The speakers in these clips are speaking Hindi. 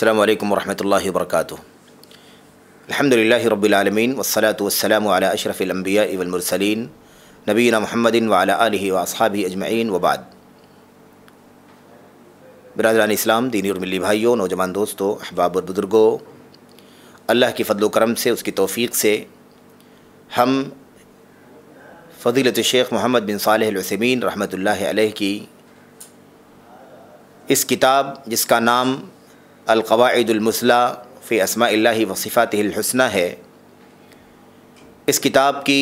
अल्लाम वरहमल वर्क अलहमदिल्ला रबालमीन वसलात वसलम अशरफ़िलम्बिया इवलमरसलिन नबीना महमदिन वाला वसहाबी अजमैन वबाद बरदरान इस्लाम दीनी और मिली भाइयों नौजवान दोस्तों अहबाब और बुज़ुर्गों अल्लाह की फ़दल करम से उसकी तोफ़ी से हम फ़जीलत शेख मोहम्मद बिन सालहसमीन रहमत ला की इस किताब जिसका नाम अलकवादमसला फ़ी असमाल्ला वसीफ़ातहसना है इस किताब की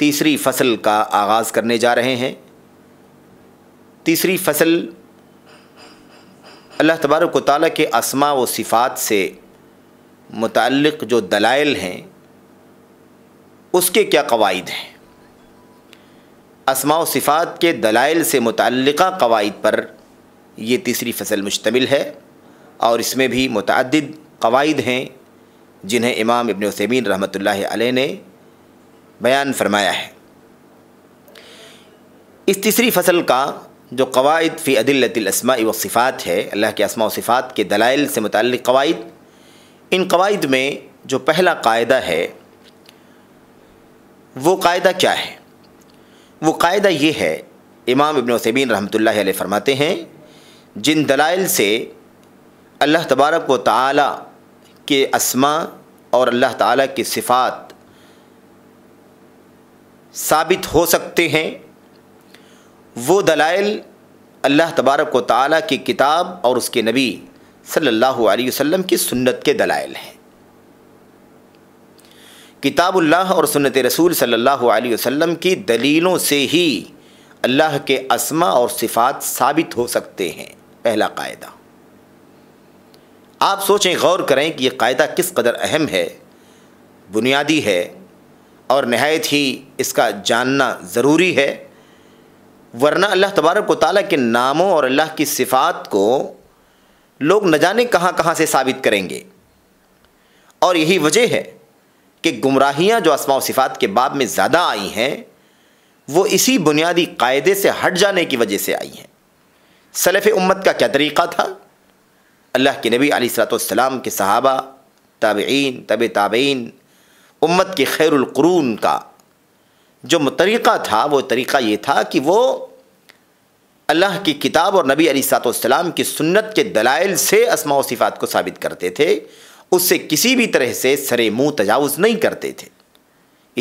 तीसरी फसल का आगाज़ करने जा रहे हैं तीसरी फसल अल्लाह तबारक ताली के असमा व सिफ़ात से मुतक़ जो दलाइल हैं उसके क्या कवायद हैं असमा सिफ़ात के दलाइल से मुतल़ा कवायद पर यह तीसरी फसल मुश्तमिल है और इसमें भी मतद कवायद हैं जिन्हें इमाम इबन वसैमिन रहमत आलह ने बयान फरमाया है इस तीसरी फ़सल का जो कवायद फ़ी अदिलतलसमा वफ़ात है अल्लाह के असमा वफ़ात के दलाइल से मुतल कवायद इन कवायद में जो पहला कायदा है वो कायदा क्या है वो कायदा ये है इमाम इबन वसैमिन रहमत ला फरमाते हैं जिन दलाइल से अल्लाह तबारक व ताली के असमा और अल्लाह ताला के सिफ़ात साबित हो सकते हैं वो दलाइल अल्लाह तबारक व ताली की किताब और उसके नबी सल्लल्लाहु अलैहि वसल्लम की सुन्नत के दलाइल हैं किताबुल्लाह और सुन्नत रसूल सल्लल्लाहु अलैहि वसल्लम की दलीलों से ही अल्लाह के असमा और सिफ़ात साबित हो सकते हैं पहला कायदा आप सोचें गौर करें कि ये कायदा किस कदर अहम है बुनियादी है और नहायत ही इसका जानना ज़रूरी है वरना अल्लाह तबारक ताली के नामों और अल्लाह की सिफ़ात को लोग न जाने कहाँ कहाँ से साबित करेंगे और यही वजह है कि गुमराहियाँ जो आसमाव सिफ़ात के बाब में ज़्यादा आई हैं वो इसी बुनियादी कायदे से हट जाने की वजह से आई हैं सलफ़ उम्मत का क्या तरीक़ा था अल्लाह के नबी अलीसलाम के सहाबा ताबेन तब ताबेन उम्मत के खैरक्रून का जो तरीक़ा था वो तरीक़ा ये था कि वो अल्लाह की किताब और नबी अलीसलाम की सुन्नत के दलाइल से असमा सिफ़ात को साबित करते थे उससे किसी भी तरह से सरे मुँह तजावज़ नहीं करते थे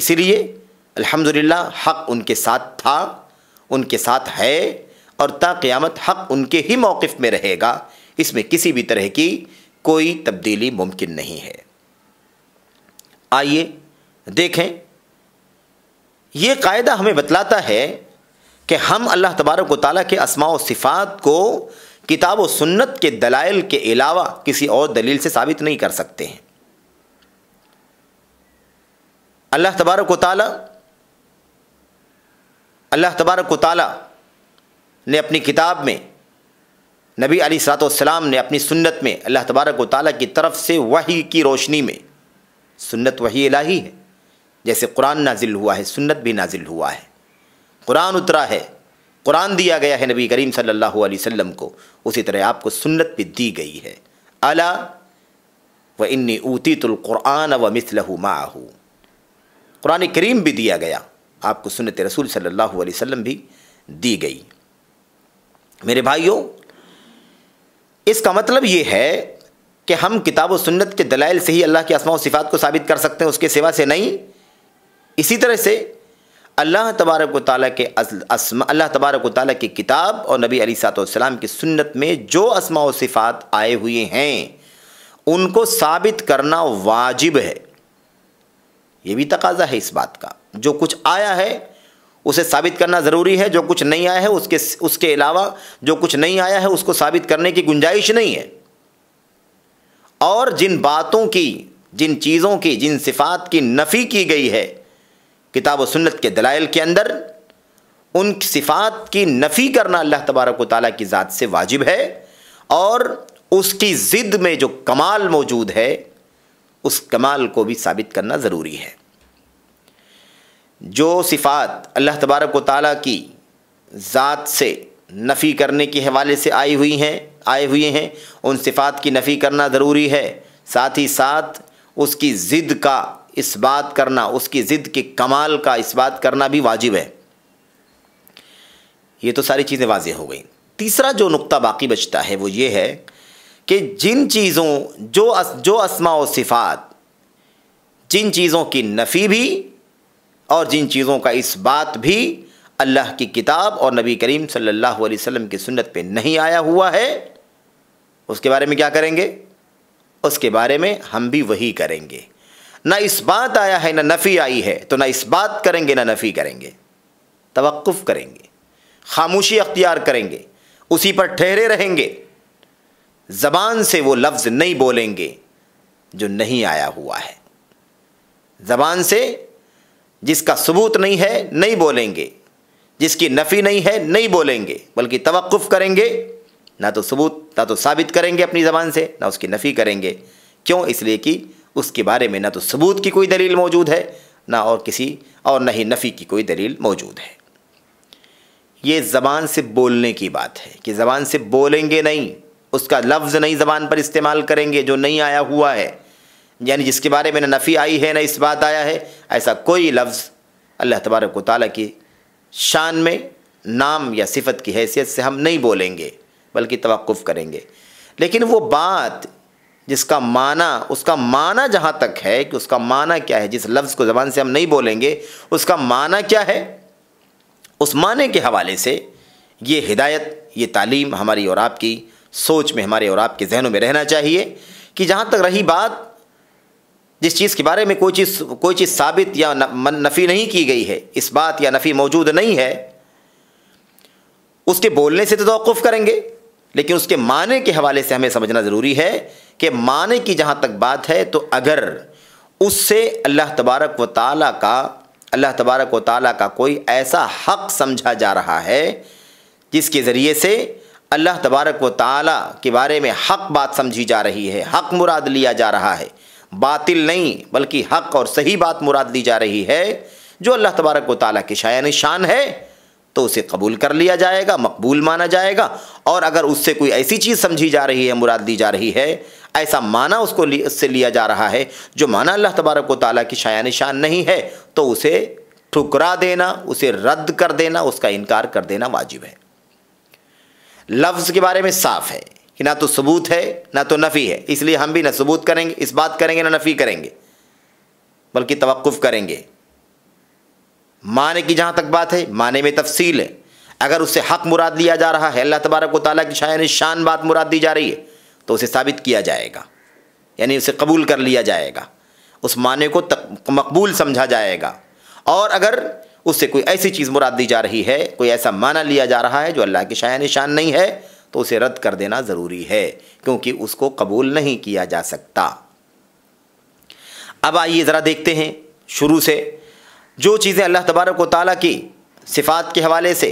इसीलिए अल्हम्दुलिल्लाह हक उनके साथ था उनके साथ है और ता हक उनके ही मौक़ में रहेगा इसमें किसी भी तरह की कोई तब्दीली मुमकिन नहीं है आइए देखें यह कायदा हमें बतलाता है कि हम अल्लाह तबारक ताली के असमा सिफ़ात को किताब व सुन्नत के दलाइल के अलावा किसी और दलील से साबित नहीं कर सकते हैं अल्लाह तबारक ताली अल्लाह तबारक ताली ने अपनी किताब में नबी अली सलाम ने अपनी सुन्नत में अल्लाह तबारक वाली की तरफ से वही की रोशनी में सुन्नत वही इलाही है जैसे कुरान नाजिल हुआ है सुन्नत भी नाजिल हुआ है कुरान उतरा है कुरान दिया गया है नबी करीम सल्लल्लाहु अलैहि वसल्लम को उसी तरह आपको सुन्नत भी दी गई है अला व इन्नी ऊती कुरान व मिसलहू माहू कुरान करीम भी दिया गया आपको सुनत रसूल सल्ला वसम भी दी गई मेरे भाइयों इसका मतलब ये है कि हम किताब व सुन्नत के दलाइल से ही अल्लाह के असमा सिफ़ात को साबित कर सकते हैं उसके सिवा से नहीं इसी तरह से अल्लाह तबारक ताली के अल्लाह तबारक ताली की किताब और नबी अली सातम की सुन्नत में जो असमा सिफ़ात आए हुए हैं उनको साबित करना वाजिब है ये भी तकाजा है इस बात का जो कुछ आया है उसे साबित करना ज़रूरी है जो कुछ नहीं आया है उसके उसके अलावा जो कुछ नहीं आया है उसको साबित करने की गुंजाइश नहीं है और जिन बातों की जिन चीज़ों की जिन सिफात की नफ़ी की गई है किताब व सुन्नत के दलाइल के अंदर उन सिफात की नफ़ी करना अल्लाह तबारक ताली की ज़ात से वाजिब है और उसकी ज़िद में जो कमाल मौजूद है उस कमाल को भी साबित करना ज़रूरी है जो सिफ़ात अल्लाह तबारक ताली की ज़ात से नफ़ी करने के हवाले से आई हुई हैं आए हुए हैं उन सिफ़ात की नफ़ी करना ज़रूरी है साथ ही साथ उसकी ज़िद का इस बात करना उसकी ज़िद के कमाल का इस बात करना भी वाजिब है ये तो सारी चीज़ें वाज हो गई तीसरा जो नुक्ता बाकी बचता है वो ये है कि जिन चीज़ों जो अस, जो असमा व सिफ़ात जिन चीज़ों की नफ़ी भी और जिन चीज़ों का इस बात भी अल्लाह की किताब और नबी करीम सल्लल्लाहु अलैहि वसल्लम की सुन्नत पे नहीं आया हुआ है उसके बारे में क्या करेंगे उसके बारे में हम भी वही करेंगे ना इस बात आया है ना नफ़ी आई है तो ना इस बात करेंगे ना नफ़ी करेंगे तवक़ुफ़ करेंगे खामोशी अख्तियार करेंगे उसी पर ठहरे रहेंगे ज़बान से वो लफ्ज़ नहीं बोलेंगे जो नहीं आया हुआ है ज़बान से जिसका सबूत नहीं है नहीं बोलेंगे जिसकी नफ़ी नहीं है नहीं बोलेंगे बल्कि तवक़ुफ़ करेंगे ना तो सबूत ना तो साबित करेंगे अपनी ज़बान से ना उसकी नफ़ी करेंगे क्यों इसलिए कि उसके बारे में ना तो सबूत की कोई दलील मौजूद है ना और किसी और ना ही नफ़ी की कोई दलील मौजूद है ये ज़बान से बोलने की बात है कि ज़बान से बोलेंगे नहीं उसका लफ्ज़ नहीं ज़बान पर इस्तेमाल करेंगे जो नहीं आया हुआ है यानी जिसके बारे में न नफ़ी आई है ना इस बात आया है ऐसा कोई लफ्ज़ अल्लाह तबारक ताली की शान में नाम या सिफत की हैसियत से हम नहीं बोलेंगे बल्कि तवक़ुफ़ करेंगे लेकिन वो बात जिसका माना उसका माना जहाँ तक है कि उसका माना क्या है जिस लफ्ज़ को ज़बान से हम नहीं बोलेंगे उसका माना क्या है उस माने के हवाले से ये हिदायत ये तालीम हमारी और आपकी सोच में हमारे और आपके जहनों में रहना चाहिए कि जहाँ तक रही बात जिस चीज़ के बारे में कोई चीज़ कोई चीज़ साबित या नफ़ी नहीं की गई है इस बात या नफ़ी मौजूद नहीं है उसके बोलने से तो तोक़ुफ़ करेंगे लेकिन उसके माने के हवाले से हमें समझना ज़रूरी है कि माने की जहाँ तक बात है तो अगर उससे अल्लाह तबारक व ताली का अल्लाह तबारक व ताली का कोई ऐसा हक़ समझा जा रहा है जिसके ज़रिए से अल्लाह तबारक व ताली के बारे में हक़ बात समझी जा रही है हक़ मुराद लिया जा रहा है बातिल नहीं बल्कि हक और सही बात मुराद ली जा रही है जो अल्लाह तबारक वाली की शायन शान है तो उसे कबूल कर लिया जाएगा मकबूल माना जाएगा और अगर उससे कोई ऐसी चीज़ समझी जा रही है मुराद दी जा रही है ऐसा माना उसको लि, उससे लिया जा रहा है जो माना अल्लाह तबारक ताली की शायान शान नहीं है तो उसे ठुकरा देना उसे रद्द कर देना उसका इनकार कर देना वाजिब है लफ्ज़ के बारे में साफ है कि ना तो सबूत है ना तो नफ़ी है इसलिए हम भी ना सबूत करेंगे इस बात करेंगे ना नफ़ी करेंगे बल्कि तवक़ुफ़ करेंगे माने की जहाँ तक बात है माने में तफसील है अगर उससे हक मुराद लिया जा रहा है अल्लाह तबारक वाली की शायन शान बात मुराद दी जा रही है तो उसे साबित किया जाएगा यानी उसे कबूल कर लिया जाएगा उस माने को मकबूल समझा जाएगा और अगर उससे कोई ऐसी चीज़ मुराद दी जा रही है कोई ऐसा माना लिया जा रहा है जो अल्लाह की शायन शान नहीं है तो उसे रद्द कर देना ज़रूरी है क्योंकि उसको कबूल नहीं किया जा सकता अब आइए ज़रा देखते हैं शुरू से जो चीज़ें अल्लाह तबारक ताली की सिफ़ात के हवाले से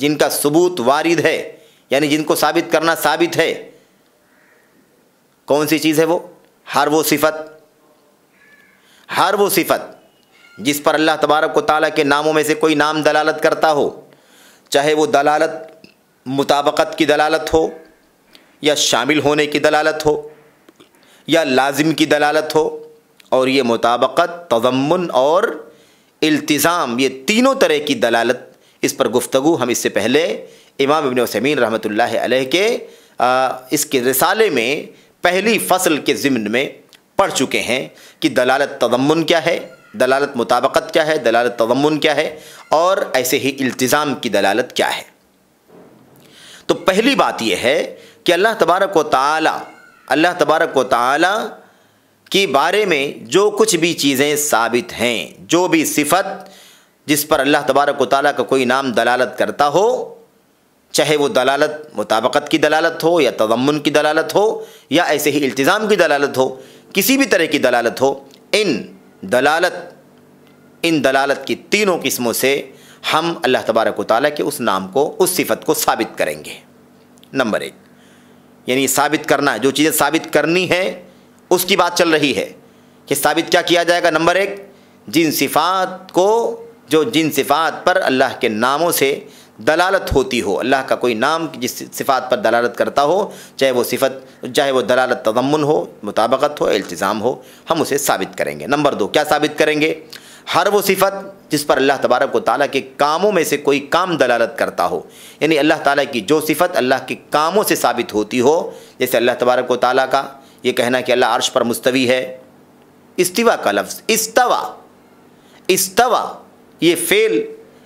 जिनका सबूत वारिद है यानी जिनको साबित करना साबित है कौन सी चीज़ है वो हर वो सिफत हर वो सिफत जिस पर अल्लाह तबारक ताली के नामों में से कोई नाम दलालत करता हो चाहे वो दलालत मुताबक़त की दलालत हो या शामिल होने की दलालत हो या लाजिम की दलालत हो और ये मुताबक़त तजमन और इल्तिज़ाम ये तीनों तरह की दलालत इस पर गुफ्तु हम इससे पहले इमाम इबन वसमीन रहमत ला के आ, इसके रिसाले में पहली फसल के ज़िमन में पढ़ चुके हैं कि दलालत तदमन क्या है दलालत मुताबक़त क्या है दलालत तजमन क्या है और ऐसे ही इल्तिज़ाम की दलालत क्या है तो पहली बात यह है कि अल्लाह तबारक व ताली अल्लाह तबारक व ताली के बारे में जो कुछ भी चीज़ें साबित हैं जो भी सिफत जिस पर अल्लाह तबारक व ताला का कोई नाम दलालत करता हो चाहे वो दलालत मुताबकत की दलालत हो या तदमन की दलालत हो या ऐसे ही इल्तिज़ाम की दलालत हो किसी भी तरह की दलालत हो इन दलालत इन दलालत की तीनों किस्मों से हम अल्लाह तबारक ताली के उस नाम को उस सिफत को साबित करेंगे नंबर एक यानी साबित करना जो चीज़ें साबित करनी है उसकी बात चल रही है कि साबित क्या किया जाएगा नंबर एक जिन सिफात को जो जिन सिफात पर अल्लाह के नामों से दलालत होती हो अल्लाह का कोई नाम जिस सिफात पर दलालत करता हो चाहे वो सिफत चाहे वो दलालत तदमन हो मुताबकत हो अल्तज़ाम हो हम उसे साबित करेंगे नंबर दो क्या साबित करेंगे हर वो सिफत जिस पर अल्लाह तबारक को ताला के कामों में से कोई काम दलालत करता हो यानी अल्लाह ताली की जो सिफत अल्लाह के कामों से साबित होती हो जैसे अल्लाह तबारक व ताला का ये कहना कि अल्लाह अर्श पर मुस्तवी है इस्तवा का लफ्ज़ इस्तवा इस्तवा ये फ़ेल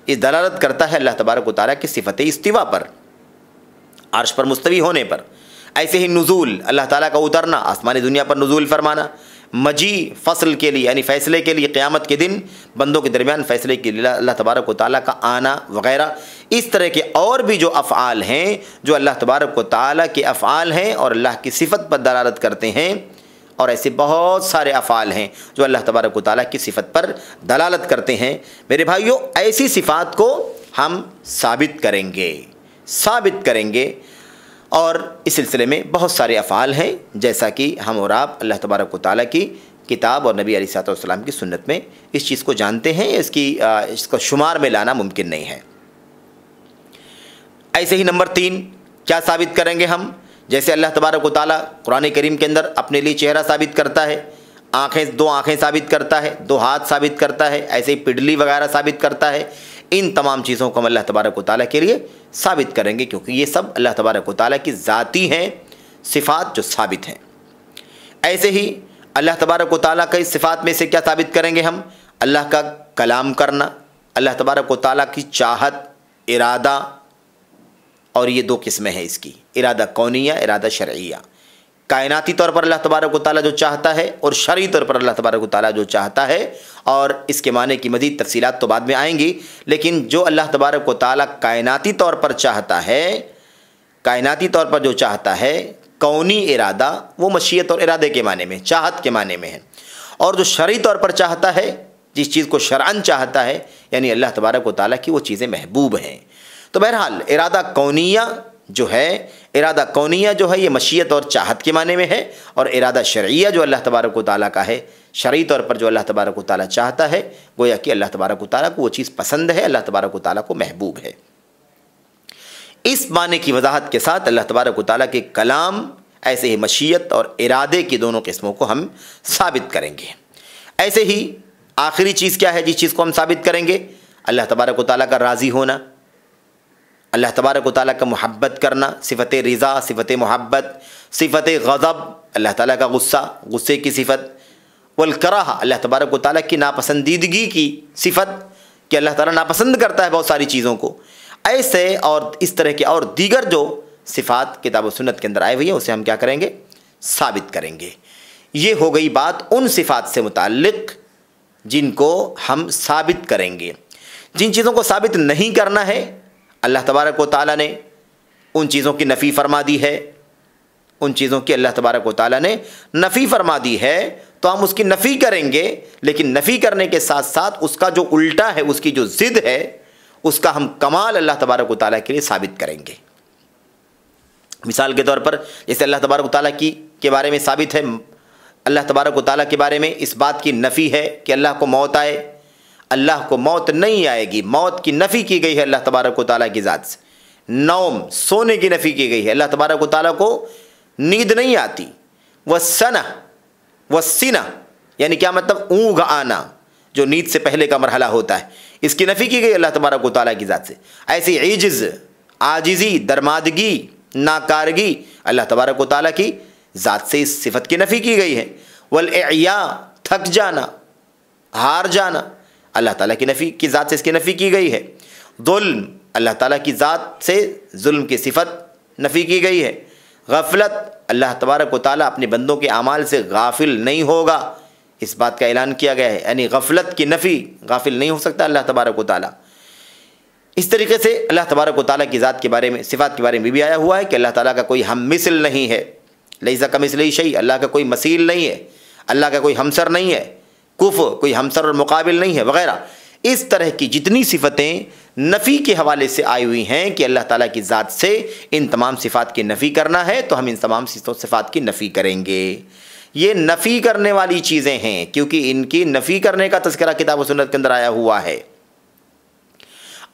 ये दलालत करता है अल्लाह तबारक ताली की सिफत इस्तवा पर अर्श पर मुस्तवी होने पर ऐसे ही नज़ूल अल्लाह ताली का उतरना आसमानी दुनिया पर नज़ूल फरमाना मजी फसल के लिए यानी फ़ैसले के लिए क़्यामत के दिन बंदों के दरमियान फ़ैसले के लिए अल्लाह तबारक ताली का आना वगैरह इस तरह के और भी जो अफ़ाल हैं जो अल्लाह तबारक ताली के अफ़ाल हैं और अल्लाह की सिफत पर दलालत करते हैं और ऐसे बहुत सारे अफ़ाल हैं जो अल्लाह तबारक ताली की सिफत पर दलालत करते हैं मेरे भाइयों ऐसी सिफ़ात को हम साबित करेंगे साबित करेंगे और इस सिलसिले में बहुत सारे अफ़ाल हैं जैसा कि हम और आप अल्लाह तबारक ताली की किताब और नबी अलीसलाम की सुन्नत में इस चीज़ को जानते हैं इसकी इसको शुमार में लाना मुमकिन नहीं है ऐसे ही नंबर तीन क्या साबित करेंगे हम जैसे अल्लाह तबारक ताली कुरान करीम के अंदर अपने लिए चेहरा साबित करता है आँखें दो आँखें साबित करता है दो हाथ साबित करता है ऐसे ही पिडली वगैरह साबित करता है इन तमाम चीज़ों को हम अल्लाह तबारक वाली के लिए साबित करेंगे क्योंकि ये सब अल्लाह तबारक वाली की ज़ाती हैं सिफ़ात जो साबित हैं ऐसे ही अल्लाह तबारक व का सिफ़ात में से क्या साबित करेंगे हम अल्लाह का कलाम करना अल्लाह तबारक वाली की चाहत इरादा और ये दो किस्में हैं इसकी इरादा कौनिया इरादा शर्या कायनाती तौर पर अल्लाह तबारक ताली जो चाहता है और शरी तौर पर अल्लाह तबारक ताली जो चाहता है और इसके माने की मजीद तफसीत तो बाद में आएंगी लेकिन जो अल्लाह तबारक को ताली कायनाती तौर पर चाहता है कायनाती तौर पर जो चाहता है कौनी इरादा वो मशीत और इरादे के माने में चाहत के माने में है और जो शरी तौर पर चाहता है जिस चीज़ को शरान चाहता है यानी अल्लाह तबारक व ताली की वो चीज़ें महबूब हैं तो बहरहाल इरादा कौनिया जो है इरादा कौनिया जो है ये मशीत और चाहत के माने में है और इरादा शरिया जो अल्लाह तबारक व ताली का है शरी तौर पर जो अल्लाह तबारक ताली चाहता है गोया कि अल्लाह तबारक ताली को वो चीज़ पसंद है अल्लाह तबारक ताली को महबूब है इस माने की वजाहत के साथ अल्लाह तबारक ताली के कलाम ऐसे ही मशीयत और इरादे की दोनों किस्मों को हम साबित करेंगे ऐसे ही आखिरी चीज़ क्या है जिस चीज़ को हम साबित करेंगे अल्लाह तबारक ताली का राज़ी होना अल्लाह तबारक ताली का महब्बत करना सिफत रज़ा सिफत मोहब्बत सिफत गज़ब अल्लाह ताली का गुस्सा गुस्से की सिफत वलकरा अल्लाह तबारक ताली की नापसंदीदगी की सिफत कि अल्लाह ताला नापसंद करता है बहुत सारी चीज़ों को ऐसे और इस तरह के और दीगर जो सिफात किताब व सुन्नत के अंदर आई हुई है उसे हम क्या करेंगे साबित करेंगे ये हो गई बात उन सिफात से मुतक जिनको हम साबित करेंगे जिन चीज़ों को साबित नहीं करना है अल्लाह तबारक ताली ने उन चीज़ों की नफ़ी फरमा दी है उन चीज़ों की अल्लाह तबारक ताली ने नफ़ी फरमा दी है तो हम उसकी नफ़ी करेंगे लेकिन नफ़ी करने के साथ साथ उसका जो उल्टा है उसकी जो ज़िद है उसका हम कमाल अल्लाह तबारक ताली के लिए साबित करेंगे मिसाल के तौर पर जैसे अल्लाह तबारक ताली की के बारे में साबित है अल्लाह तबारक ताली के बारे में इस बात की नफ़ी है कि अल्लाह को मौत आए अल्लाह को मौत नहीं आएगी मौत की नफ़ी की गई है अल्लाह तबारक ताली की ज़ात से नौम सोने की नफ़ी की गई है अल्लाह तबारक ताली को नींद नहीं आती वह सना वसीना यानी क्या मतलब ऊँग आना जो नींद से पहले का मरहला होता है इसकी नफ़ी की गई अल्लाह तबारक व ताली की ज़ात से ऐसी ईज़ आजिज़ी दरमादगी नाकारगी अल्लाह तबारक व ताली की ज़ात से इस सिफत की नफ़ी की गई है वल थक जाना हार जाना अल्लाह ताला की नफ़ी की ज़ात से इसकी नफ़ी की गई है जुल्म अल्लाह ताला की ज़ात से जुल्म की सिफत नफ़ी की गई है गफलत अल्लाह तबारक वाली अपने बंदों के अमाल से गाफिल नहीं होगा इस बात का ऐलान किया गया है यानी गफलत की नफ़ी गाफिल नहीं हो सकता अल्लाह तबारक वाली इस तरीके से अल्लाह तबारक वाली की ज़ात के बारे में सिफात के बारे में भी आया हुआ है कि अल्लाह ताली का कोई हम मिसल नहीं है लहीजा का मिसल शही अल्लाह का कोई मसील नहीं है अल्लाह का कोई हमसर नहीं है कुफ कोई हमसर और मुकाबिल नहीं है वगैरह इस तरह की जितनी सिफतें नफ़ी के हवाले से आई हुई हैं कि अल्लाह ताला की ज़ात से इन तमाम सिफ़ात की नफ़ी करना है तो हम इन तमाम सिफ़ात की नफ़ी करेंगे ये नफ़ी करने वाली चीज़ें हैं क्योंकि इनकी नफ़ी करने का तस्करा किताब सुनत के अंदर आया हुआ है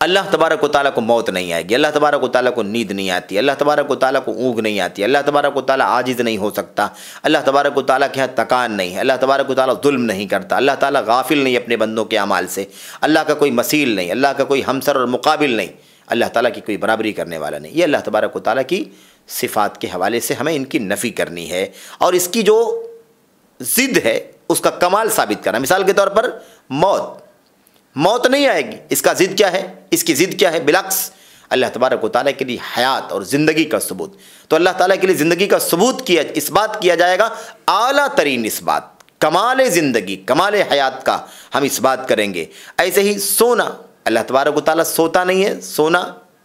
अल्लाह तबारक ताली को मौत नहीं आएगी अल्लाह तबारक ताली को नींद नहीं आती अल्लाह तबारक ताली को ऊँग नहीं आती अल्लाह तबारक ताली आजिज़ नहीं हो सकता अल्लाह तबारक ताली के यहाँ तकान नहीं है अल्लाह तबारक ताली जुल्म नहीं करता अल्लाह ताली गाफिल नहीं अपने बंदों के अमाल से अल्लाह का कोई मसील नहीं अल्लाह का कोई हमसर और मुकाबिल नहीं अल्लाह ताला की कोई बराबरी करने वाला नहीं ये अल्लाह तबारक ताली की सिफ़ात के हवाले से हमें इनकी नफ़ी करनी है और इसकी जो ज़िद है उसका कमाल साबित करना मिसाल के तौर पर मौत मौत नहीं आएगी इसका ज़िद क्या है इसकी ज़िद क्या है बिलक्स अल्लाह तबारक ताली के लिए हयात और ज़िंदगी का सबूत तो अल्लाह ताली के लिए ज़िंदगी का सबूत किया इस बात किया जाएगा आला तरीन इस बात कमाल ज़िंदगी कमाल हयात का हम इस बात करेंगे ऐसे ही सोना अल्लाह तबारक ताली सोता नहीं है सोना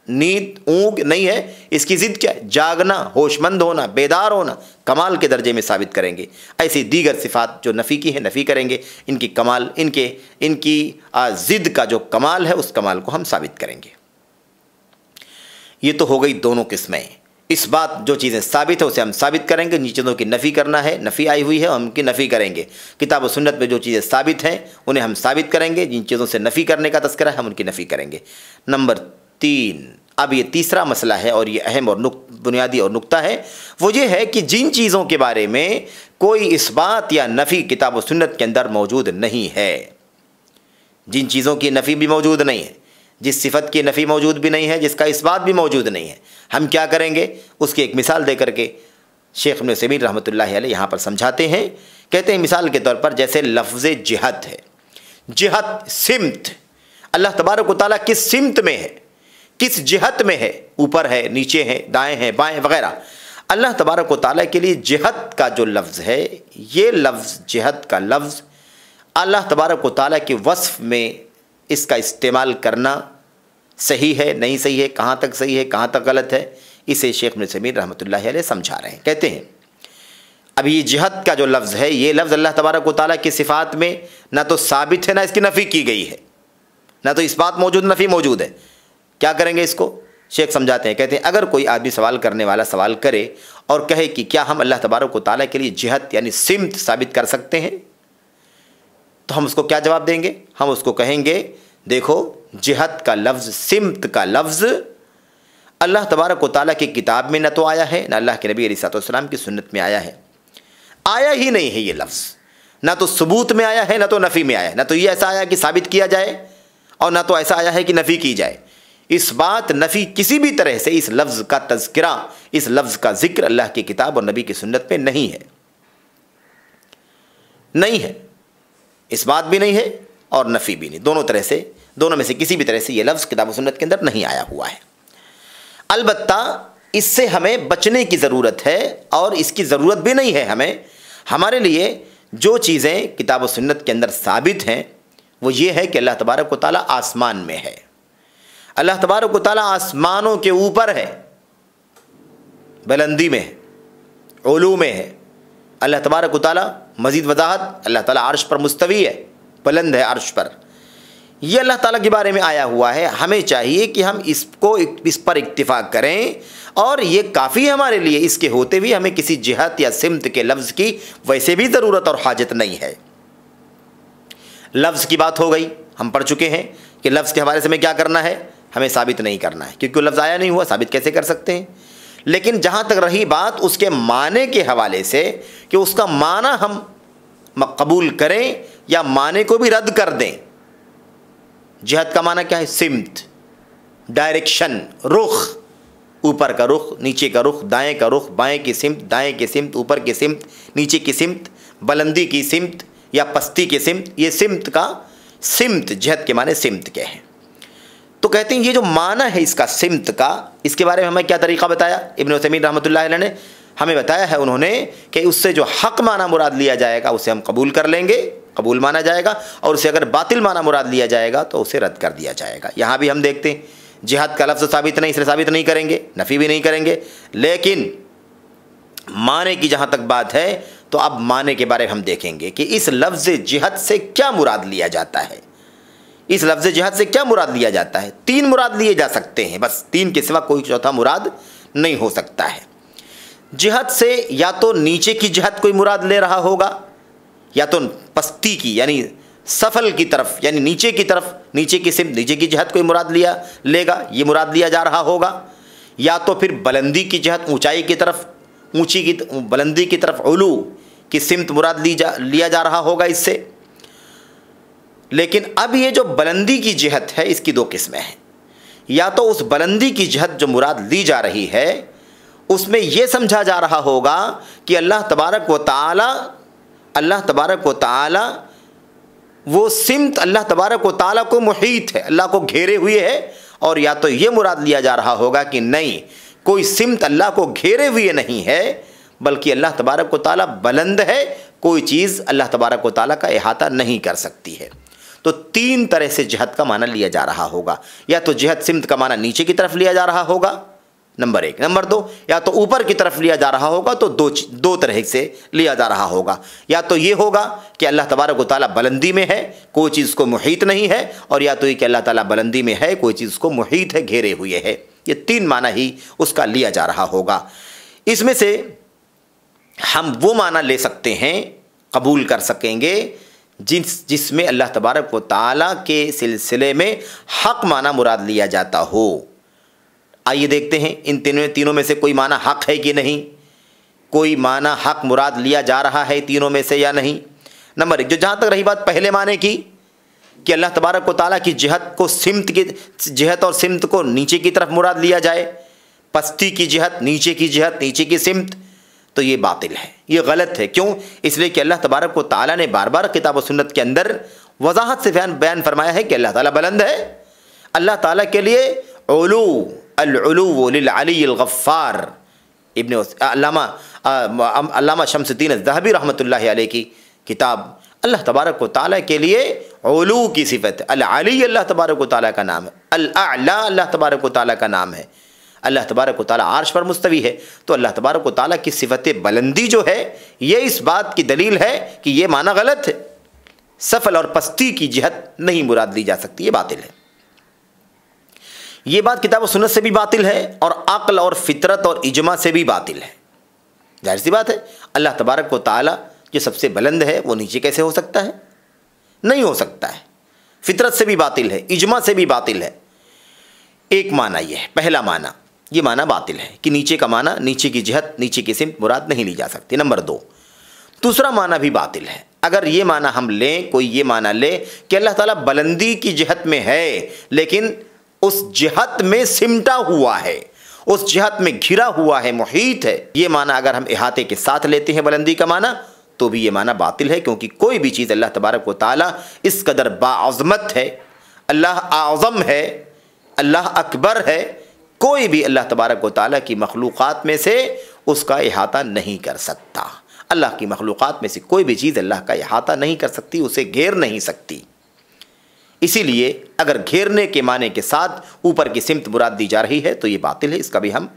नींद ऊँग नहीं है इसकी जिद क्या है जागना होशमंद होना बेदार होना कमाल के दर्जे में साबित करेंगे ऐसी दीगर सिफात जो नफ़ी की है नफ़ी करेंगे इनकी कमाल इनके इनकी ज़िद का जो कमाल है उस कमाल को हम साबित करेंगे ये तो हो गई दोनों किस्में इस बात जो चीज़ें साबित है उसे हम साबित करेंगे जिन चीज़ों की नफ़ी करना है नफ़ी आई हुई है हम उनकी नफ़ी करेंगे किताब और सुन्नत में जो चीज़ें साबित हैं उन्हें हम साबित करेंगे जिन चीज़ों से नफ़ी करने का तस्करा है हम उनकी नफ़ी करेंगे नंबर तीन अब ये तीसरा मसला है और ये अहम और नुक बुनियादी और नुकता है वो ये है कि जिन चीज़ों के बारे में कोई इस बात या नफ़ी किताब व सुन्नत के अंदर मौजूद नहीं है जिन चीज़ों की नफ़ी भी मौजूद नहीं है जिस सिफत की नफ़ी मौजूद भी नहीं है जिसका इस बात भी मौजूद नहीं है हम क्या करेंगे उसकी एक मिसाल दे करके शेख नसमीर रहमत ला यहाँ पर समझाते हैं कहते हैं मिसाल के तौर पर जैसे लफ्ज़ जिहत है जिहत सिमत अल्लाह तबारक ताली किस सिमत में है किस जिहत में है ऊपर है नीचे है दाएं हैं बाएं वगैरह अल्लाह तबारक ताली के लिए जिहत का जो लफ्ज़ है ये लफ्ज़ जिहत का लफ्ज़ अल्लाह तबारक ताली के वस्फ़ में इसका इस्तेमाल करना सही है नहीं सही है कहाँ तक सही है कहाँ तक गलत है इसे शेख मिसमीन रहमत ला समझा रहे हैं कहते हैं अब ये जिहत का जो लफ्ज़ है ये लफ्ज़ अल्लाह तबारक ताली की सिफ़ात में ना तो साबित है ना इसकी नफ़ी की गई है ना तो इस बात मौजूद नफ़ी मौजूद है क्या करेंगे इसको शेख समझाते हैं कहते हैं अगर कोई आदमी सवाल करने वाला सवाल करे और कहे कि क्या हम अल्लाह तबारक ताली के लिए जिहत यानी सिमत साबित कर सकते हैं तो हम उसको क्या जवाब देंगे हम उसको कहेंगे देखो जिहत का लफ्ज़ सिमत का लफ्ज़ अल्लाह तबारक ताली की किताब में न तो आया है ना अल्लाह के नबी अलीसलाम की सुन्नत में आया है आया ही नहीं है ये लफ्ज़ ना तो सबूत में आया है ना तो नफ़ी में आया है ना तो ये ऐसा आया कि साबित किया जाए और ना तो ऐसा आया है कि नफ़ी की जाए इस बात नफ़ी किसी भी तरह से इस लफ्ज़ का तस्करा इस लफ्ज़ का जिक्र अल्लाह की किताब और नबी की सुन्नत में नहीं है नहीं है इस बात भी नहीं है और नफ़ी भी नहीं दोनों तरह से दोनों में से किसी भी तरह से ये लफ्ज़ किताब सुन्नत के अंदर नहीं आया हुआ है अलबत् इससे हमें बचने की ज़रूरत है और इसकी ज़रूरत भी नहीं है हमें हमारे लिए जो चीज़ें किताब सुन्नत के अंदर साबित हैं वो ये है कि अल्लाह तबारक वाली आसमान में है अल्लाह तबारक ताली आसमानों के ऊपर है बुलंदी में है ओलू में है अल्लाह तबारक ताली मज़ीद वजाहत अल्लाह ताली अरश पर मुस्तवी है बुलंद है अरश पर यह अल्लाह तला के बारे में आया हुआ है हमें चाहिए कि हम इसको इस पर इतफाक़ करें और ये काफ़ी हमारे लिए इसके होते हुए हमें किसी जिहत या सिमत के लफ्ज़ की वैसे भी ज़रूरत और हाजत नहीं है लफ्ज़ की बात हो गई हम पढ़ चुके हैं कि लफ्ज़ के हवाले से हमें क्या करना है हमें साबित नहीं करना है क्योंकि लफ्ज़ आया नहीं हुआ साबित कैसे कर सकते हैं लेकिन जहाँ तक रही बात उसके माने के हवाले से कि उसका माना हम कबूल करें या माने को भी रद्द कर दें जहत का माना क्या है सिमत डायरेक्शन रुख ऊपर का रुख नीचे का रुख दाएं का रुख बाएं की सिमत दाएं की सिमत ऊपर की सिमत नीचे की सिमत बुलंदी की सिमत या पस्ती की सिमत ये सिमत का सिमत जहत के माने सिमत के हैं तो कहते हैं ये जो माना है इसका सिमत का इसके बारे में हमें क्या तरीका बताया इबन उसमीन रहमत ने हमें बताया है उन्होंने कि उससे जो हक माना मुराद लिया जाएगा उसे हम कबूल कर लेंगे कबूल माना जाएगा और उसे अगर बातिल माना मुराद लिया जाएगा तो उसे रद्द कर दिया जाएगा यहाँ भी हम देखते हैं जिहाद का लफ्ज़ साबित नहीं इसलिए साबित नहीं करेंगे नफ़ी भी नहीं करेंगे लेकिन माने की जहाँ तक बात है तो अब माने के बारे में हम देखेंगे कि इस लफ्ज़ जिहद से क्या मुराद लिया जाता है इस लफ्ज़ जहद से क्या मुराद लिया जाता है तीन मुराद लिए जा सकते हैं बस तीन के सिवा कोई चौथा मुराद नहीं हो सकता है जहद से या तो नीचे की जहद कोई मुराद ले रहा होगा या तो पस्ती की यानी सफल की तरफ यानी नीचे की तरफ नीचे की सिम नीचे की जहत कोई मुराद लिया लेगा ये मुराद लिया जा रहा होगा या तो फिर बुलंदी की जहत ऊंचाई की तरफ ऊंची की बुलंदी की तरफ उलू की सिमत मुराद ली जा लिया जा रहा होगा इससे लेकिन अब ये जो बुलंदी की जहत है इसकी दो किस्में हैं या तो उस बुलंदी की जहत जो मुराद ली जा रही है उसमें यह समझा जा रहा होगा कि अल्लाह तबारक व ताला अल्लाह तबारक व ताला वो सिमत अल्लाह तबारक व ताली को मुहित है अल्लाह को घेरे हुए है और या तो ये मुराद लिया जा रहा होगा कि नहीं कोई सिमत अल्लाह को घेरे हुए नहीं है बल्कि अल्लाह तबारक व ताला बुलंद है कोई चीज़ अल्लाह तबारक व ताला का अहाता नहीं कर सकती है तो तीन तरह से जहत का माना लिया जा रहा होगा या तो जहत सिमत का माना नीचे की तरफ लिया जा रहा होगा नंबर एक नंबर दो या तो ऊपर की तरफ लिया जा रहा होगा तो दो दो तरह से लिया जा रहा होगा या तो ये होगा कि अल्लाह तबारक ताली बुलंदी में है कोई चीज़ को मुहित नहीं है और या तो ये कि अल्लाह ताली बुलंदी में है कोई चीज़ को मुहित है घेरे हुए है ये तीन माना ही उसका लिया जा रहा होगा इसमें से हम वो माना ले सकते हैं कबूल कर सकेंगे जिस जिसमें अल्लाह तबारक व ताला के सिलसिले में हक माना मुराद लिया जाता हो आइए देखते हैं इन तीनों तीनों में से कोई माना हक है कि नहीं कोई माना हक मुराद लिया जा रहा है तीनों में से या नहीं नंबर एक जो जहाँ तक रही बात पहले माने की कि अल्लाह तबारक व ताला की जहत को सिमत की जहत और सिमत को नीचे की तरफ मुराद लिया जाए पस्ती की जहत नीचे की जहत नीचे की सिमत तो ये बातिल है ये गलत है क्यों इसलिए कि अल्लाह तबारक को ताला ने बार बार किताब व सुन्नत के अंदर वजाहत से बयान बयान फरमाया है कि अल्लाह ताला बुलंद है अल्लाह ताला के लिए उलू अलगफ़ार इबन अलामा शमसद्दीन जहबी रहमत की किताब अल्लाह तबारक को ताला के लिए उलू की सिफत अल अली अल्लाह तबारक व ताला का नाम है अल्लाह अल्लाह तबारक व ताला का नाम है अल्लाह तबारक ताली आर्श पर मुस्तवी है तो अल्लाह तबारक ताली की सिफत बुलंदी जो है ये इस बात की दलील है कि ये माना गलत है सफल और पस्ती की जहत नहीं मुराद ली जा सकती ये बातिल है ये बात किताब सुनत से भी बातिल है और अक्ल और फितरत और इजमा से भी बातिल है जाहिर सी बात है अल्लाह तबारक ताला जो सबसे बुलंद है वो नीचे कैसे हो सकता है नहीं हो सकता है फितरत से भी बातिल है इजमा से भी बातिल है एक माना यह है पहला माना ये माना बातिल है कि नीचे का माना नीचे की जहत नीचे की सिम मुराद नहीं ली जा सकती नंबर दो दूसरा माना भी बातिल है अगर ये माना हम लें कोई ये माना ले कि अल्लाह ताला बुलंदी की जहत में है लेकिन उस जहत में सिमटा हुआ है उस जहत में घिरा हुआ है मुहित है ये माना अगर हम अहाते के साथ लेते हैं बुलंदी का माना तो भी ये माना बातिल है क्योंकि कोई भी चीज़ अल्लाह तबारक व ताली इस कदर बाज़मत है अल्लाह आज़म है अल्लाह अकबर है कोई भी अल्लाह तबारक वाली की मखलूक़ में से उसका अहाता नहीं कर सकता अल्लाह की मखलूक़ में से कोई भी चीज़ अल्लाह का अहाता नहीं कर सकती उसे घेर नहीं सकती इसीलिए अगर घेरने के माने के साथ ऊपर की सिमत मुराद दी जा रही है तो ये बातिल है इसका भी हम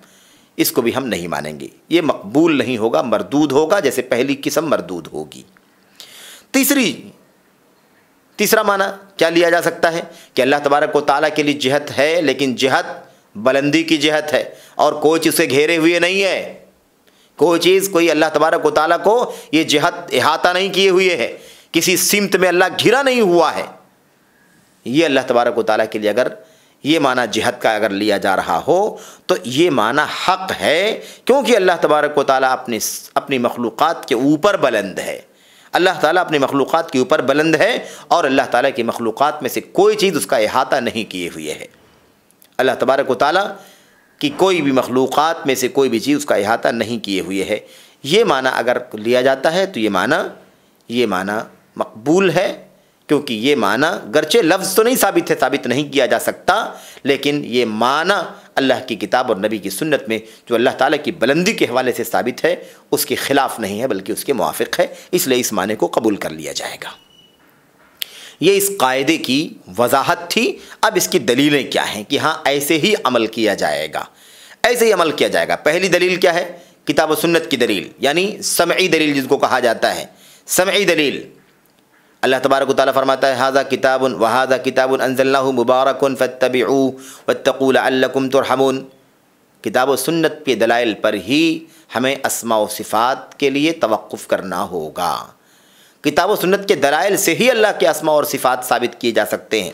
इसको भी हम नहीं मानेंगे ये मकबूल नहीं होगा मरदूद होगा जैसे पहली किस्म मरदूद होगी तीसरी तीसरा माना क्या लिया जा सकता है कि अल्लाह तबारक को ताला के लिए जहत है लेकिन जहत बुलंदी की जहत है और कोई चीज़ से घेरे हुए नहीं है कोई चीज़ कोई अल्लाह तबारक वाली को ये जहत अहाता नहीं किए हुए है किसी सिमत में अल्लाह घिरा नहीं हुआ है ये अल्लाह तबारक वाली के लिए अगर ये माना जिहद का अगर लिया जा रहा हो तो ये माना हक है क्योंकि अल्लाह तबारक वाली अपने अपनी मखलूक़ के ऊपर बुलंद है अल्लाह ताला अपनी मखलूक़ात के ऊपर बुलंद है और अल्लाह ताला की मखलूक़ात में से कोई चीज़ उसका अहाता नहीं किए हुए है अल्लाह तबारक वाली कि कोई भी मखलूक़ में से कोई भी चीज़ उसका अहाता नहीं किए हुए है ये माना अगर लिया जाता है तो ये माना ये माना मकबूल है क्योंकि ये माना गरचे लफ्ज़ तो नहीं साबित है साबित नहीं किया जा सकता लेकिन ये माना अल्लाह की किताब और नबी की सुन्नत में जो अल्लाह ताला की बुलंदी के हवाले से साबित है उसके ख़िलाफ़ नहीं है बल्कि उसके मुआफ़ है इसलिए इस माने को कबूल कर लिया जाएगा ये इस कायदे की वजाहत थी अब इसकी दलीलें क्या हैं कि हाँ ऐसे ही अमल किया जाएगा ऐसे ही अमल किया जाएगा पहली दलील क्या है किताब सुन्नत की दलील यानी समी दलील जिसको कहा जाता है समी दलील अल्लाह तबारक ताली फरमाता है हाजा किताब वहाजा किताब अनजल्ला मुबारक फ़तबी वतकूलकुम तुरहमून किताब सुन्नत के दलाइल पर ही हमें असमा सिफ़ात के लिए तवक़ करना होगा किताब सुन्नत के दलाइल से ही अल्लाह के आसमा और सिफात साबित किए जा सकते हैं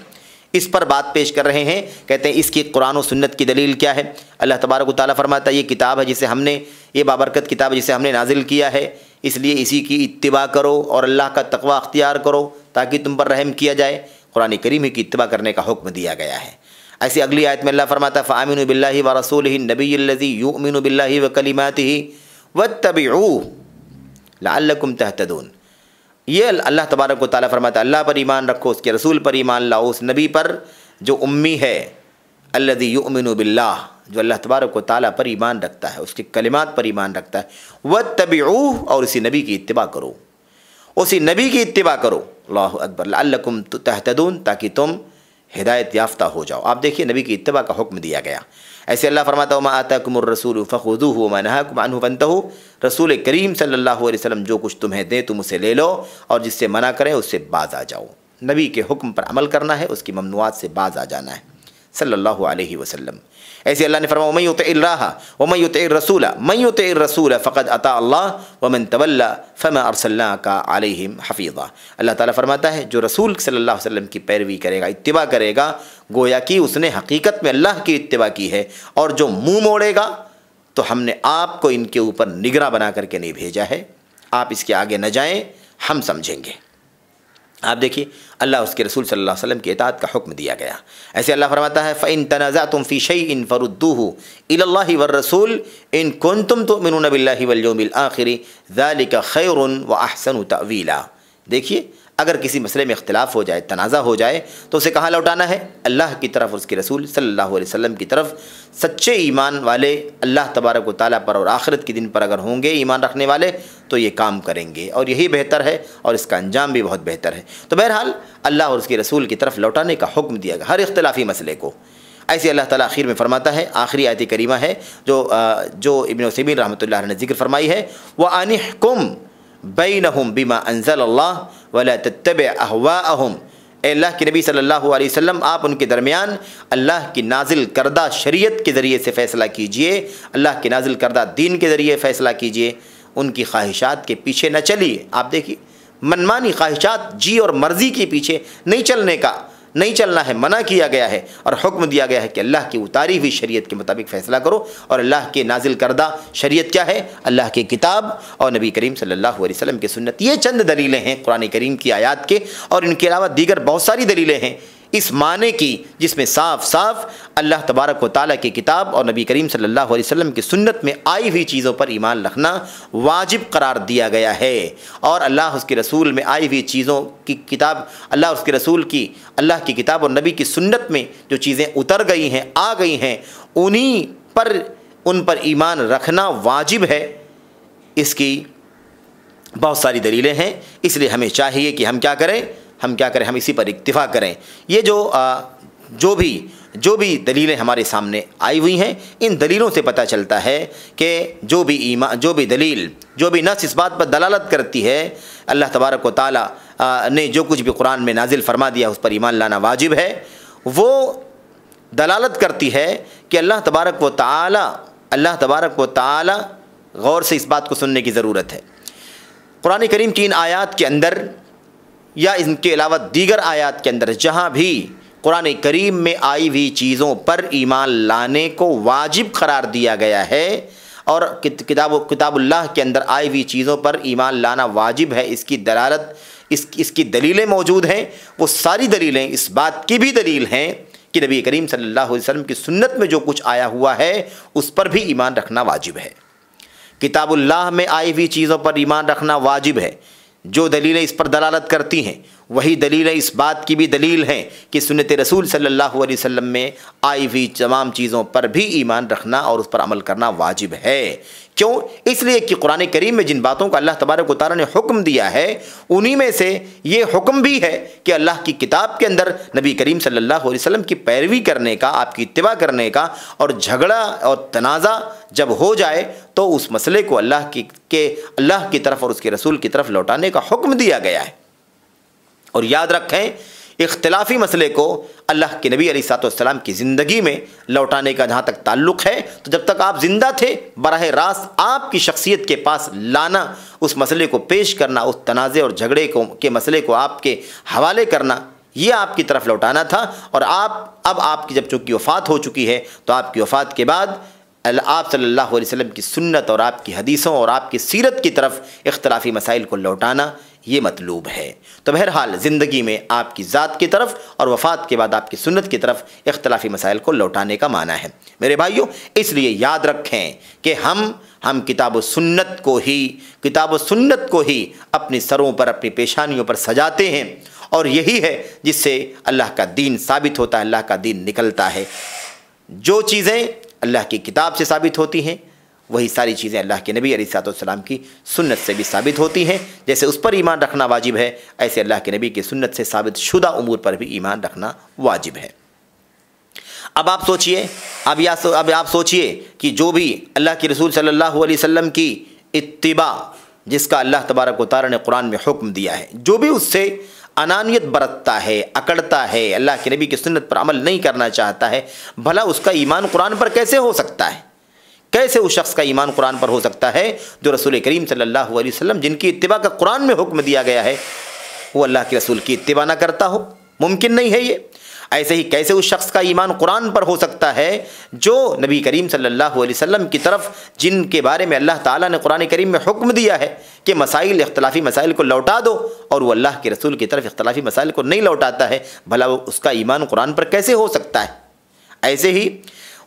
इस पर बात पेश कर रहे हैं कहते हैं इसकी कुरान और सुन्नत की दलील क्या है अल्लाह तबारक ताली फरमाता है ये किताब है जिसे हमने ये बाबरकत किताब जिसे हमने नाजिल किया है इसलिए इसी की इतबा करो और अल्लाह का तकवा अख्तियार करो ताकि तुम पर रहम किया जाए कुरान करीम ही की इतबा करने का हुक्म दिया गया है ऐसी अगली आयत में अल्लाह फरमाता फ़ामिन बिल्ला व रसूल ही यू यूमिन बिल्ला व कलीमात ही व तबी लाकुम तहतदून ये अल्लाह तबारक ताली फरमाता अल्लाह पर ईमान रखो उसके रसूल पर ईमान लाओ उस नबी पर जो उम्मी है अल्लादी उमिन बिल्ला जो अल्लाह तबारक को ताली पर ईमान रखता है उसके कलिमात पर ईमान रखता है वह तबी और उसी नबी की इतबा करो उसी नबी की इतबा करो अल्लाह अकबर अल्लकुम तहतदून ताकि तुम हिदायत याफ्ता हो जाओ आप देखिए नबी की इतबा का हुक्म दिया गया ऐसे अल्लाह फरमाता मा आता कुमर रसूल फ़खुदू हो मनहा कुमान बनता हो रसूल करीम सल्लल्लाहु अलैहि वसल्लम जो कुछ तुम्हें दें तुम उसे ले लो और जिससे मना करें उससे बाज आ जाओ नबी के हुक्म पर अमल करना है उसकी ममनुआत से बाज आ जाना है सल्ला अलैहि ऐसे अल्लाह ने फरमा मैं युत व मैं रसूला मैं युत रसूल फ़कत अता अल्लाह वमन तवल्ला फ़म अरसल्ला का आलिम हफीज़ा अल्लाह ताला फरमाता है जो रसूल सल्लल्लाहु अलैहि वसल्लम की पैरवी करेगा इतबा करेगा गोया कि उसने हकीकत में अल्लाह की इतबा की है और जो मुँह मोड़ेगा तो हमने आपको इनके ऊपर निगरा बना करके नहीं भेजा है आप इसके आगे न जाएँ हम समझेंगे आप देखिए अल्लाह उसके रसूल सल्लल्लाहु अलैहि वसल्लम की इतात का हुक्म दिया गया ऐसे अल्लाह फरमाता है फ़ैन तनाज़ा तुम फ़ी शई इन फ़रुद्दू इल्ला वर रसूल इन कन तुम तो मिन बिल्ला वलयोमिल आखिरी ज़ालिका खैर व अहसन तवीला देखिए अगर किसी मसले में इख्तलाफ हो जाए तनाज़ा हो जाए तो उसे कहाँ लौटाना है अल्लाह की तरफ उसके रसूल सल्लल्लाहु अलैहि वसल्लम की तरफ सच्चे ईमान वाले अल्लाह तबारक व ताली पर और आखिरत के दिन पर अगर होंगे ईमान रखने वाले तो ये काम करेंगे और यही बेहतर है और इसका अंजाम भी बहुत बेहतर है तो बहरहाल अल्लाह और उसके रसूल की तरफ लौटाने का हुक्म दिया गया हर इख्तलाफी मसले को ऐसे अल्लाह ताला आखिर में फ़रमाता है आखिरी आयत करीमा है जो जो इबन सबी रहमत ने जिक्र फरमाई है वह आनिकुम बैनहुम बिमा अनजल अल्लाह वला तब अहम अल्लाह के नबी सल्लल्लाहु अलैहि वसल्लम आप उनके दरमियान अल्लाह की नाजिल करदा शरीयत के ज़रिए से फ़ैसला कीजिए अल्लाह के नाजिल करदा दीन के ज़रिए फ़ैसला कीजिए उनकी ख्वाहिशात के पीछे न चलिए आप देखिए मनमानी ख्वाहिशात जी और मर्ज़ी के पीछे नहीं चलने का नहीं चलना है मना किया गया है और हुक्म दिया गया है कि अल्लाह की उतारी हुई शरीयत के मुताबिक फ़ैसला करो और अल्लाह के नाजिल करदा शरीयत क्या है अल्लाह की किताब और नबी करीम सल्लल्लाहु अलैहि वसल्लम की सुन्नत ये चंद दलीलें हैं कुरान करीम की आयात के और इनके अलावा दीगर बहुत सारी दलीलें हैं इस माने की जिसमें साफ साफ अल्लाह तबारक व ताली की किताब और नबी करीम सल्लल्लाहु अलैहि वसल्लम की सुन्नत में आई हुई चीज़ों पर ईमान रखना वाजिब करार दिया गया है और अल्लाह उसके रसूल में आई हुई चीज़ों की किताब अल्लाह उसके रसूल की अल्लाह की किताब और नबी की सुन्नत में जो चीज़ें उतर गई हैं आ गई हैं उन्हीं पर उन पर ईमान रखना वाजिब है इसकी बहुत सारी दलीलें हैं इसलिए हमें चाहिए कि हम क्या करें हम क्या करें हम इसी पर इतफा करें ये जो आ, जो भी जो भी दलीलें हमारे सामने आई हुई हैं इन दलीलों से पता चलता है कि जो भी ईमा जो भी दलील जो भी नस इस बात पर दलालत करती है अल्लाह तबारक व ताली ने जो कुछ भी कुरान में नाजिल फरमा दिया उस पर ईमान लाना वाजिब है वो दलालत करती है कि अल्लाह तबारक व ताली अल्लाह तबारक व ताली गौर से इस बात को सुनने की ज़रूरत है कुरान करीम की इन आयात के अंदर या इनके अलावा दीगर आयात के अंदर जहाँ भी कुरान करीम में आई हुई चीज़ों पर ईमान लाने को वाजिब करार दिया गया है और किताब किताबुल्लाह के अंदर आई हुई चीज़ों पर ईमान लाना वाजिब है इसकी दलालत इस इसकी दलीलें मौजूद हैं वो सारी दलीलें इस बात की भी दलील हैं कि नबी करीम सल्लल्लाहु अलैहि वसल्लम की सुन्नत में जो कुछ आया हुआ है उस पर भी ईमान रखना वाजिब है किताबुल्लाह में आई हुई चीज़ों पर ईमान रखना वाजिब है जो दलीलें इस पर दलालत करती हैं वही दलील इस बात की भी दलील है कि सुनत रसूल सल्लल्लाहु अलैहि वसल्लम में आई हुई तमाम चीज़ों पर भी ईमान रखना और उस पर अमल करना वाजिब है क्यों इसलिए कि कुरान करीम में जिन बातों का अल्लाह तबारक तारा ने हुक्म दिया है उन्हीं में से ये हुक्म भी है कि अल्लाह की किताब के अंदर नबी करीम सल्ला वसम की पैरवी करने का आपकी इतवा करने का और झगड़ा और तनाज़ा जब हो जाए तो उस मसले को अल्लाह की के अल्लाह की तरफ और उसके रसूल की तरफ लौटाने का हुक्म दिया गया है और याद रखें इख्तलाफी मसले को अल्लाह के नबी अली सातम की ज़िंदगी में लौटाने का जहाँ तक ताल्लुक़ है तो जब तक आप ज़िंदा थे बरह रास्त आपकी शख्सियत के पास लाना उस मसले को पेश करना उस तनाज़े और झगड़े को के मसले को आपके हवाले करना ये आपकी तरफ लौटाना था और आप अब आपकी जब चूँकि वफ़ात हो चुकी है तो आपकी वफ़ात के बाद आप सल्ला वसम की सुनत और आपकी हदीसों और आपकी सीरत की तरफ इख्तलाफी मसाइल को लौटाना ये मतलूब है तो बहरहाल ज़िंदगी में आपकी ज़ात की तरफ और वफ़ात के बाद आपकी सुनत की तरफ इख्तलाफी मसाइल को लौटाने का माना है मेरे भाइयों इसलिए याद रखें कि हम हम किताब सुन्नत को ही किताब सुन्नत को ही अपने सरों पर अपनी पेशानियों पर सजाते हैं और यही है जिससे अल्लाह का दीन साबित होता है अल्लाह का दीन निकलता है जो चीज़ें अल्लाह की किताब से साबित होती हैं वही सारी चीज़ें अल्लाह के नबी अलीसलाम की सुन्नत से भी साबित होती हैं जैसे उस पर ईमान रखना वाजिब है ऐसे अल्लाह के नबी की सुन्नत से साबित शुदा उमूर पर भी ईमान रखना वाजिब है अब आप सोचिए अब या सो, अब आप सोचिए कि जो भी अल्लाह के रसूल सल्लल्लाहु अलैहि वसल्लम की इतबा जिसका अल्लाह तबारक तारा ने कुरान में हुक्म दिया है जो भी उससे अनानियत बरतता है अकड़ता है अल्लाह के नबी की सुन्नत पर अमल नहीं करना चाहता है भला उसका ईमान कुरान पर कैसे हो सकता है कैसे उस शख्स का ईमान कुरान पर हो सकता है जो रसूल करीम सल्लल्लाहु अलैहि वसल्लम जिनकी इतबा का कुरान में हुक्म दिया गया है वो अल्लाह के रसूल की इतबा ना करता हो मुमकिन नहीं है ये ऐसे ही कैसे उस शख्स का ईमान कुरान पर हो सकता है जो नबी करीम सल्लल्लाहु अलैहि वसल्लम की तरफ जिनके बारे में अल्लाह ताला ने कुरान करीम में हुक्म दिया है कि मसाइल इख्तलाफी मसाइल को लौटा दो और वो अल्लाह के रसूल की तरफ इख्तलाफी मसाइल को नहीं लौटाता है भला वो उसका ईमान कुरान पर कैसे हो सकता है ऐसे ही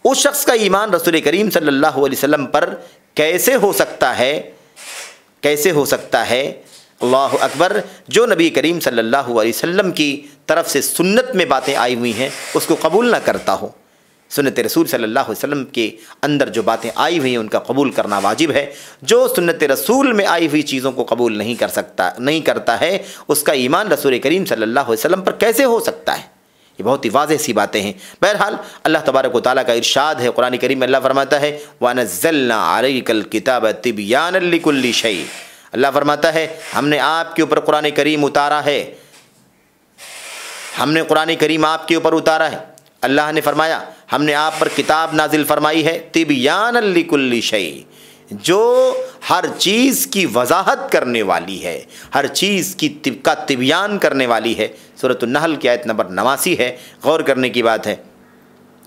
उस शख्स का ईमान रसूल करीम सल्लल्लाहु अलैहि वसल्लम पर कैसे हो सकता है कैसे हो सकता है अल्लाह अकबर जो नबी करीम सल्लल्लाहु अलैहि वसल्लम की तरफ से सुन्नत में बातें आई हुई हैं उसको कबूल ना करता हो सुनत रसूल सल्लल्लाहु अलैहि वसल्लम के अंदर जो बातें आई हुई हैं उनका कबूल करना वाजिब है जो सुन्नत रसूल में आई हुई चीज़ों को कबूल नहीं कर सकता नहीं करता है उसका ईमान रसूल करीम सल्लल्लाहु अलैहि वसल्लम पर कैसे हो सकता है ये बहुत ही वाज सी बातें हैं बहरहाल अल्लाह तबारक ताली का इरशाद है कुरान करीम में अल्लाह फरमाता है वानजल्ला आरकल किताब तिबियानकुल्ली शई अल्लाह फरमाता है हमने आपके ऊपर कुरान करीम उतारा है हमने कुरान करीम आपके ऊपर उतारा है अल्लाह ने फरमाया हमने आप पर किताब नाजिल फरमाई है तिबियानकुल्ली शई जो हर चीज़ की वजाहत करने वाली है हर चीज़ की तिब, का तिबियान करने वाली है सूरत नहल की आयत नंबर नवासी है गौर करने की बात है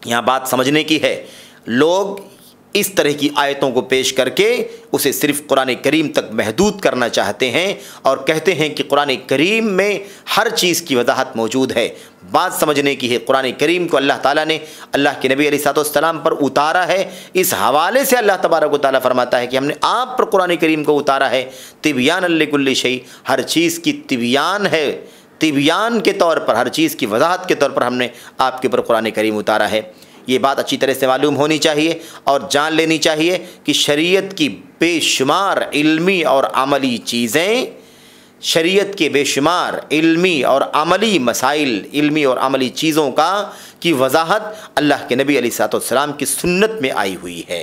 यहाँ बात समझने की है लोग इस तरह की आयतों को पेश करके उसे सिर्फ कुरान करीम तक महदूद करना चाहते हैं और कहते हैं कि कुरान करीम में हर चीज़ की वजाहत मौजूद है बात समझने की है कुरान करीम को अल्लाह ताला ने अल्लाह के नबी सलाम पर उतारा है इस हवाले से अल्लाह तबारक को ताली फरमाता है कि हमने आप पर कुरान करीम को उतारा है तिबियान अल्लकुल्ली हर चीज़ की तिबियान है तिबियान के तौर पर हर चीज़ की वजाहत के तौर पर हमने आपके ऊपर कुरान करीम उतारा है ये बात अच्छी तरह से मालूम होनी चाहिए और जान लेनी चाहिए कि शरीयत की बेशुमार इल्मी और अमली चीज़ें शरीयत के बेशुमार इल्मी और अमली मसाइल इल्मी और अमली चीज़ों का की वजाहत अल्लाह के नबी अली की सुन्नत में आई हुई है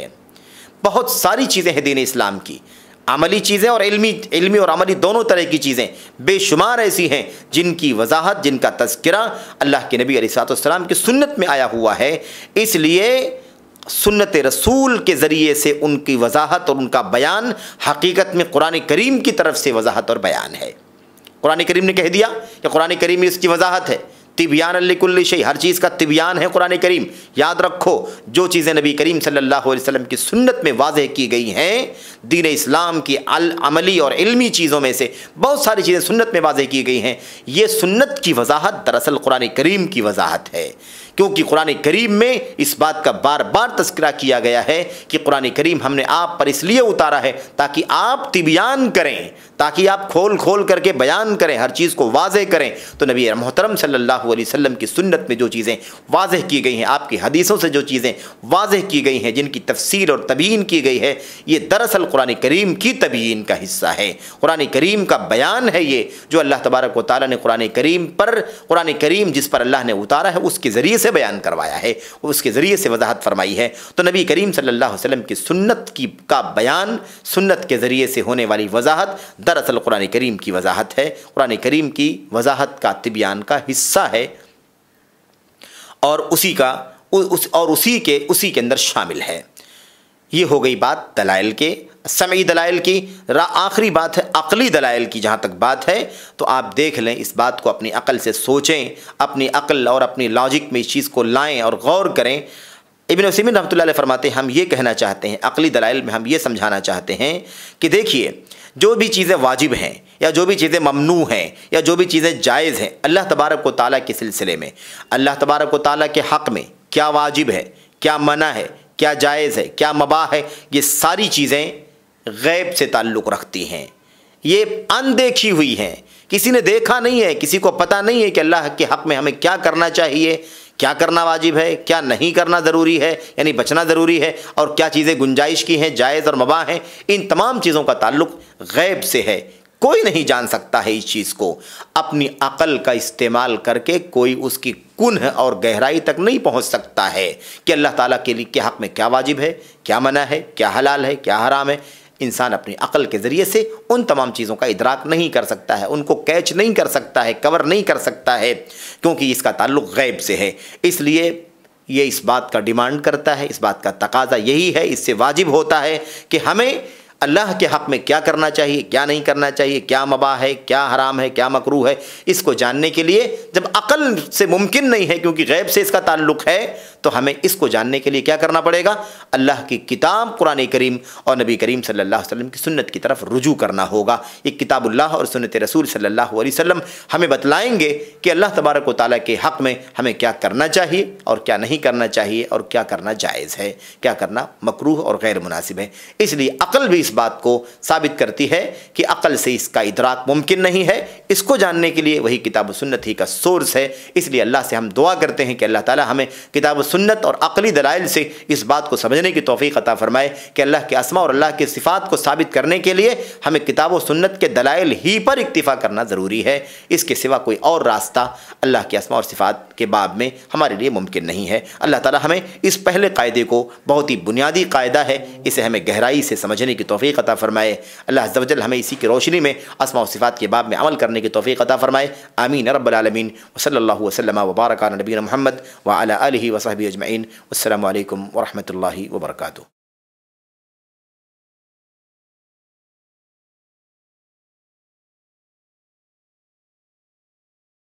बहुत सारी चीज़ें हैं दीन इस्लाम की अमली चीज़ें और इल्मी इल्मी और अमली दोनों तरह की चीज़ें बेशुमार ऐसी हैं जिनकी वजाहत जिनका तस्करा अल्लाह के नबी अलीसलाम की सुन्नत में आया हुआ है इसलिए सुन्नत रसूल के ज़रिए से उनकी वजाहत और उनका बयान हकीकत में कुरान करीम की तरफ से वजाहत और बयान है कुरान करीम ने कह दिया कि कुरान करीम में इसकी वजाहत है तिबियान अल्लिकुल्लिशई हर चीज़ का तिबियान है कुरान करीम याद रखो जो चीज़ें नबी करीम सल्लल्लाहु अलैहि वसल्लम की सुन्नत में वाजह की गई हैं दीन इस्लाम की अल अमली और इल्मी चीज़ों में से बहुत सारी चीज़ें सुन्नत में वाजह की गई हैं ये सुन्नत की वजाहत दरअसल कुरान करीम की वजाहत है क्योंकि कुरान करीम में इस बात का बार बार तस्करा किया गया है कि कुरान करीम हमने आप पर इसलिए उतारा है ताकि आप तिबियान करें ताकि आप खोल खोल करके बयान करें हर चीज़ को वाज करें तो नबी मोहतरम सल्ला वसम की सुन्नत में जो चीज़ें वाजह की गई हैं आपकी हदीसों से जो चीज़ें वाजह की गई हैं जिनकी तफसीर और तबीन की गई है ये दरअसल कुरान करीम की तबीन का हिस्सा है कुरान करीम का बयान है ये जो अल्लाह तबारक वाली ने कुरान करीम पर कुरान करीम जिस पर अल्लाह ने उतारा है उसके ज़रिए से बयान करवाया है उसके ज़रिए से वजाहत फरमाई है तो नबी करीम सल्ला वसलम की सुन्नत की का बयान सुन्नत के ज़रिए से होने वाली वजाहत दरअसल कुरान करीम की वजाहत है कुरान करीम की वजाहत का तिबयान का हिस्सा है और उसी का उस और उसी के उसी के अंदर शामिल है ये हो गई बात दलाइल के समय दलाइल की आखिरी बात है अकली दलाइल की जहाँ तक बात है तो आप देख लें इस बात को अपनी अकल से सोचें अपनी अकल और अपनी लॉजिक में इस चीज़ को लाएं और गौर करें इबिन वसीमिन रहमत फरमाते हम ये कहना चाहते हैं अकली दलाइल में हम ये समझाना चाहते हैं कि देखिए जो भी चीज़ें वाजिब हैं या जो भी चीज़ें ममनू हैं या जो भी चीज़ें जायज़ हैं अल्लाह तबारक को ताली के सिलसिले में अल्लाह तबारक ताली के हक़ में क्या वाजिब है क्या मना है क्या जायज़ है क्या मबा है ये सारी चीज़ें गैब से ताल्लुक़ रखती हैं ये अनदेखी हुई हैं किसी ने देखा नहीं है किसी को पता नहीं है कि अल्लाह के हक़ में हमें क्या करना चाहिए क्या करना वाजिब है क्या नहीं करना ज़रूरी है यानी बचना ज़रूरी है और क्या चीज़ें गुंजाइश की हैं जायज़ और मबा हैं इन तमाम चीज़ों का ताल्लुक गैब से है कोई नहीं जान सकता है इस चीज़ को अपनी अकल का इस्तेमाल करके कोई उसकी कुनह और गहराई तक नहीं पहुंच सकता है कि अल्लाह ताला के लिए के हक़ में क्या वाजिब है क्या मना है क्या हलाल है क्या हराम है इंसान अपनी अकल के ज़रिए से उन तमाम चीज़ों का इदराक नहीं कर सकता है उनको कैच नहीं कर सकता है कवर नहीं कर सकता है क्योंकि इसका ताल्लुक़ गैब से है इसलिए ये इस बात का डिमांड करता है इस बात का तकाजा यही है इससे वाजिब होता है कि हमें अल्लाह के हक़ में क्या करना चाहिए क्या नहीं करना चाहिए क्या मबा है क्या हराम है क्या मकरू है इसको जानने के लिए जब अकल से मुमकिन नहीं है क्योंकि गैब से इसका ताल्लुक़ है तो हमें इसको जानने के लिए क्या करना पड़ेगा अल्लाह की किताब कुरान करीम और नबी करीम सल्लल्लाहु अलैहि वसल्लम की सुन्नत की तरफ रुजू करना होगा ये किताबुल्लह और सुनत रसूल सल्लल्लाहु अलैहि वसल्लम हमें बतलाएंगे कि अल्लाह तबारक ताली के हक़ में हमें क्या करना चाहिए और क्या नहीं करना चाहिए और क्या करना जायज़ है क्या करना मकरूह और गैर मुनासिब है इसलिए अकल भी इस बात को साबित करती है कि अकल से इसका इदराक मुमकिन नहीं है इसको जानने के लिए वही किताब सुन्नत ही का सोर्स है इसलिए अल्लाह से हम दुआ करते हैं कि अल्लाह ताला हमें किताब सुन्नत और अकली दलाइल से इस बात को समझने की तोफ़ी अता फ़रमाए कि अल्लाह के असमा और अल्लाह के सिफ़ात को साबित करने के लिए हमें किताब सुन्नत के दलाइल ही पर इक्तफ़ा करना ज़रूरी है इसके सिवा कोई और रास्ता अल्लाह के असमा और सिफ़ात के बाब में हमारे लिए मुमकिन नहीं है अल्लाह ताली हमें इस पहले कायदे को बहुत ही बुनियादी कायदा है इसे हमें गहराई से समझने की तोफ़ी तोफ़ी अता फ़रमाए अल्लाह अज़ल हमें इसी की रोशनी में असमा वफ़ात के बाब में अमल करने की तोफ़ी अता फ़रमाए आमीन रबालमीन वसल वसलम वबारक नबीन महमद वाली वसहबी अजमैन असल वरहमल वर्का